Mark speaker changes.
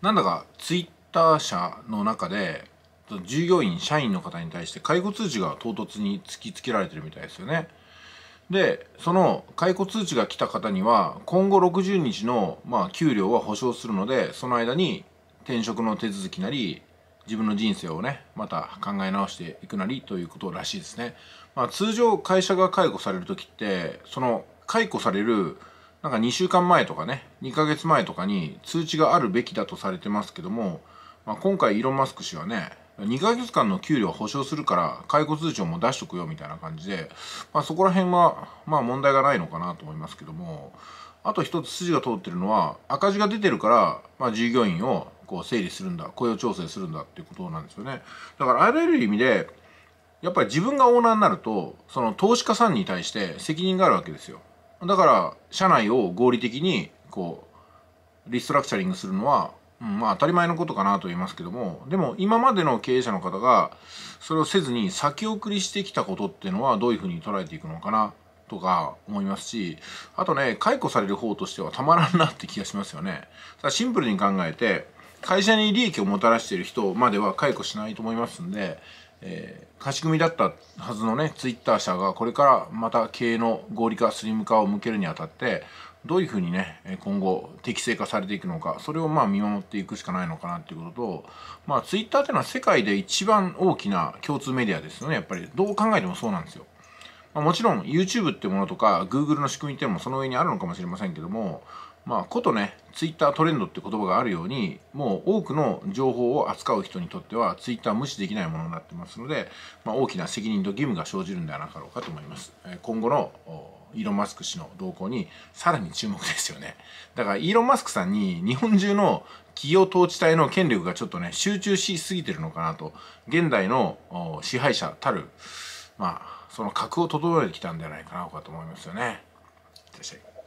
Speaker 1: なんだかツイッター社の中で従業員社員の方に対して解雇通知が唐突に突きつけられてるみたいですよね。でその解雇通知が来た方には今後60日の、まあ、給料は保証するのでその間に転職の手続きなり自分の人生をねまた考え直していくなりということらしいですね。まあ、通常会社が解雇される時ってその解雇されるなんか2週間前とかね、2ヶ月前とかに通知があるべきだとされてますけども、まあ、今回イーロン・マスク氏はね、2ヶ月間の給料保証するから解雇通知をもう出しとくよみたいな感じで、まあ、そこら辺はまあ問題がないのかなと思いますけども、あと一つ筋が通ってるのは赤字が出てるから、まあ、従業員をこう整理するんだ、雇用調整するんだっていうことなんですよね。だからあらゆる意味で、やっぱり自分がオーナーになると、その投資家さんに対して責任があるわけですよ。だから社内を合理的にこうリストラクチャリングするのは、うん、まあ当たり前のことかなと言いますけどもでも今までの経営者の方がそれをせずに先送りしてきたことっていうのはどういうふうに捉えていくのかなとか思いますしあとね解雇される方としてはたまらんなって気がしますよね。シンプルに考えて会社に利益をもたらしている人までは解雇しないと思いますんでえー、貸し組みだったはずのねツイッター社がこれからまた経営の合理化スリム化を向けるにあたってどういうふうにね今後適正化されていくのかそれをまあ見守っていくしかないのかなっていうこととまあツイッターっていうのは世界で一番大きな共通メディアですよねやっぱりどう考えてもそうなんですよ。まもちろん YouTube ってものとか Google の仕組みっていうのもその上にあるのかもしれませんけどもまあ、ことね、ツイッタートレンドって言葉があるように、もう多くの情報を扱う人にとっては、ツイッター無視できないものになってますので、まあ、大きな責任と義務が生じるんではなかろうかと思います。今後のイーロン・マスク氏の動向にさらに注目ですよね。だからイーロン・マスクさんに日本中の企業統治体の権力がちょっとね、集中しすぎてるのかなと、現代の支配者たる、まあ、その格を整えてきたんではないかなと思いますよね。いらっしゃい。